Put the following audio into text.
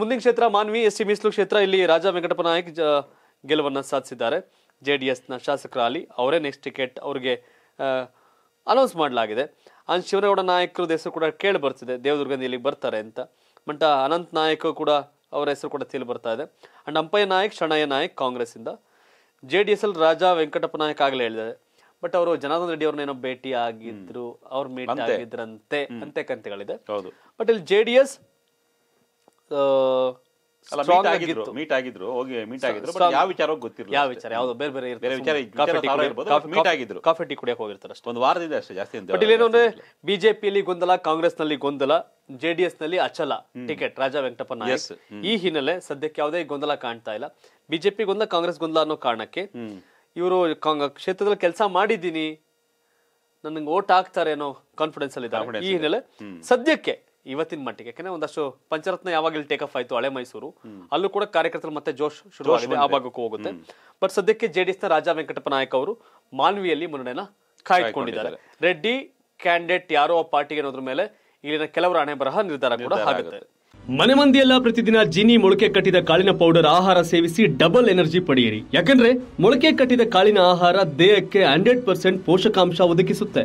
ಮುಂದಿನ ಕ್ಷೇತ್ರ Manvi S C ಮೀಸಲು ಕ್ಷೇತ್ರ ಇಲ್ಲಿ ರಾಜಾ ವೆಂಕಟಪ್ಪ ನಾಯಕ್ ಗೆಲುವನ್ನು ಸಾಧಿಸಿದ್ದಾರೆ ಜೆ ಡಿ ಎಸ್ನ ಶಾಸಕರ ಅವರೇ ನೆಕ್ಸ್ಟ್ ಟಿಕೆಟ್ ಅವ್ರಿಗೆ ಅನೌನ್ಸ್ ಮಾಡಲಾಗಿದೆ ಅಂದ್ ಶಿವನಗೌಡ ನಾಯಕರ ಹೆಸರು ಕೂಡ ಕೇಳಿ ಬರ್ತಿದೆ ದೇವದುರ್ಗದಿಂದ ಇಲ್ಲಿಗೆ ಬರ್ತಾರೆ ಅಂತ ಮಂಟ ಅನಂತ್ ನಾಯಕ್ ಕೂಡ ಅವರ ಹೆಸರು ಕೂಡ ತಿಳಿ ಬರ್ತಾ ಇದೆ ಅಂಡ್ ಅಂಪಯ್ಯ ನಾಯಕ್ ಶಣಯ್ಯ ನಾಯಕ್ ಇಂದ ಜೆ ಡಿ ಎಸ್ ಅಲ್ಲಿ ರಾಜಾ ವೆಂಕಟಪ್ಪ ನಾಯಕ್ ಆಗಲೇ ಹೇಳಿದ್ದಾರೆ ಬಟ್ ಅವರು ಜನಾರ್ದನ್ ರೆಡ್ಡಿ ಏನೋ ಭೇಟಿ ಆಗಿದ್ರು ಅವ್ರ ಮೀಟ್ ಆಗಿದ್ರಂತೆ ಅಂತೆ ಕಂತೆಗಳಿದೆ ಬಟ್ ಇಲ್ಲಿ ಜೆ ಡಿ ಎಸ್ ಮೀಟ್ ಆಗಿದ್ರು ಹೋಗಿ ಮೀಟ್ ಆಗಿದ್ರು ಬಟ್ ಯಾವ ವಿಚಾರ ಗೊತ್ತಿರಲಿಲ್ಲ ಯಾವ ವಿಚಾರ ಯಾವ್ದು ಬೇರೆ ಬೇರೆ ಬೇರೆ ವಿಚಾರ ಮೀಟ್ ಆಗಿದ್ರು ಕಾಫಿ ಟೀ ಕುಡಿಯಕ್ಕೆ ಹೋಗಿರ್ತಾರೆ ಅಷ್ಟೇ ಒಂದು ವಾರದಿಂದ ಅಷ್ಟೇ ಜಾಸ್ತಿ ಬಟ್ ಇಲ್ಲಿ ಏನಂದ್ರೆ ಬಿಜೆಪಿಯಲ್ಲಿ ಗೊಂದಲ ಕಾಂಗ್ರೆಸ್ ನಲ್ಲಿ ಗೊಂದಲ ಜೆಡಿಎಸ್ ನಲ್ಲಿ ಅಚಲ ಟಿಕೆಟ್ ರಾಜಾ ವೆಂಕಟಪ್ಪ ನಾಯಕ್ ಈ ಹಿನ್ನೆಲೆ ಸದ್ಯಕ್ಕೆ ಯಾವುದೇ ಗೊಂದಲ ಕಾಣ್ತಾ ಇಲ್ಲ ಬಿಜೆಪಿ ಗೊಂದಲ ಕಾಂಗ್ರೆಸ್ ಗೊಂದಲ ಅನ್ನೋ ಕಾರಣಕ್ಕೆ ಇವರು ಕ್ಷೇತ್ರದಲ್ಲಿ ಕೆಲಸ ಮಾಡಿದ್ದೀನಿ ನನಗೆ ಓಟ್ ಏನೋ ಕಾನ್ಫಿಡೆನ್ಸ್ ಅಲ್ಲಿ ಈ ಹಿನ್ನೆಲೆ ಸದ್ಯಕ್ಕೆ ಇವತ್ತಿನ ಮಟ್ಟಿಗೆ ಯಾಕಂದ್ರೆ ಒಂದಷ್ಟು ಪಂಚರತ್ನ ಯಾವಾಗ ಇಲ್ಲಿ ಆಫ್ ಆಯ್ತು ಹಳೆ ಮೈಸೂರು ಅಲ್ಲೂ ಕೂಡ ಕಾರ್ಯಕರ್ತರು ಮತ್ತೆ ಜೋಶ್ ಶುರು ಆ ಭಾಗಕ್ಕೂ ಹೋಗುತ್ತೆ ಬಟ್ ಸದ್ಯಕ್ಕೆ ಜೆಡಿಎಸ್ ನ ರಾಜಾ ವೆಂಕಟಪ್ಪ ನಾಯಕ್ ಅವರು ಮಾನ್ವಿಯಲ್ಲಿ ಮುನ್ನಡೆಯನ್ನ ಕಾಯ್ಕೊಂಡಿದ್ದಾರೆ ರೆಡ್ಡಿ ಕ್ಯಾಂಡಿಡೇಟ್ ಯಾರೋ ಪಾರ್ಟಿಗೆ ಅನ್ನೋದ್ರ ಮೇಲೆ ಇಲ್ಲಿನ ಕೆಲವರು ಹಣೆ ಬರಹ ನಿರ್ಧಾರ ಕೂಡ ಆಗುತ್ತೆ ಮನೆ ಮಂದಿಯೆಲ್ಲ ಪ್ರತಿದಿನ ಜಿನಿ ಮೊಳಕೆ ಕಟ್ಟಿದ ಕಾಳಿನ ಪೌಡರ್ ಆಹಾರ ಸೇವಿಸಿ ಡಬಲ್ ಎನರ್ಜಿ ಪಡೆಯಿರಿ ಯಾಕಂದ್ರೆ ಮೊಳಕೆ ಕಟ್ಟಿದ ಕಾಳಿನ ಆಹಾರ ದೇಹಕ್ಕೆ ಹಂಡ್ರೆಡ್ ಪರ್ಸೆಂಟ್ ಪೋಷಕಾಂಶ ಒದಗಿಸುತ್ತೆ